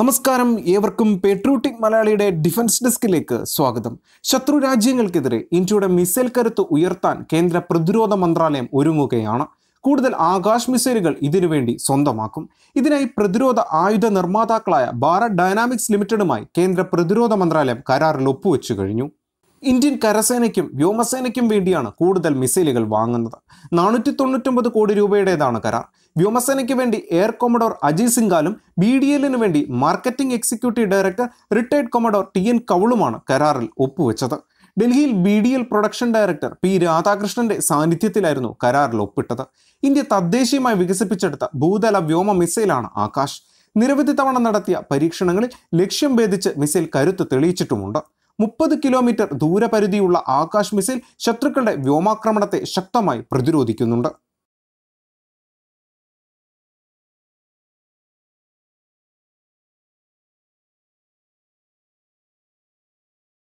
നമസ്കാരം ഏവർക്കും പേട്രോട്ടിക് മലയാളിയുടെ ഡിഫൻസ് ഡെസ്കിലേക്ക് സ്വാഗതം ശത്രു രാജ്യങ്ങൾക്കെതിരെ ഇന്ത്യയുടെ മിസൈൽ കരുത്ത് ഉയർത്താൻ കേന്ദ്ര പ്രതിരോധ മന്ത്രാലയം ഒരുങ്ങുകയാണ് കൂടുതൽ ആകാശ് മിസൈലുകൾ ഇതിനുവേണ്ടി സ്വന്തമാക്കും ഇതിനായി പ്രതിരോധ ആയുധ നിർമ്മാതാക്കളായ ഭാരത് ഡയനാമിക്സ് ലിമിറ്റഡുമായി കേന്ദ്ര പ്രതിരോധ മന്ത്രാലയം കരാറിൽ ഒപ്പുവെച്ചു കഴിഞ്ഞു ഇന്ത്യൻ കരസേനയ്ക്കും വ്യോമസേനയ്ക്കും വേണ്ടിയാണ് കൂടുതൽ മിസൈലുകൾ വാങ്ങുന്നത് നാനൂറ്റി തൊണ്ണൂറ്റൊമ്പത് കോടി രൂപയുടേതാണ് കരാർ വ്യോമസേനയ്ക്ക് വേണ്ടി എയർ കൊമഡോർ അജയ് സിംഗാലും ബി ഡി എല്ലിന് വേണ്ടി marketing executive director retired commodore T N കൗളുമാണ് കരാറിൽ ഒപ്പുവെച്ചത് ഡൽഹിയിൽ B D L production director P രാധാകൃഷ്ണന്റെ സാന്നിധ്യത്തിലായിരുന്നു കരാറിൽ ഒപ്പിട്ടത് ഇന്ത്യ തദ്ദേശീയമായി വികസിപ്പിച്ചെടുത്ത ഭൂതല വ്യോമ മിസൈലാണ് ആകാശ് നിരവധി തവണ നടത്തിയ പരീക്ഷണങ്ങളിൽ ലക്ഷ്യം ഭേദിച്ച് മിസൈൽ കരുത്ത് തെളിയിച്ചിട്ടുമുണ്ട് മുപ്പത് കിലോമീറ്റർ ദൂരപരിധിയുള്ള ആകാശ് മിസൈൽ ശത്രുക്കളുടെ വ്യോമാക്രമണത്തെ ശക്തമായി പ്രതിരോധിക്കുന്നുണ്ട്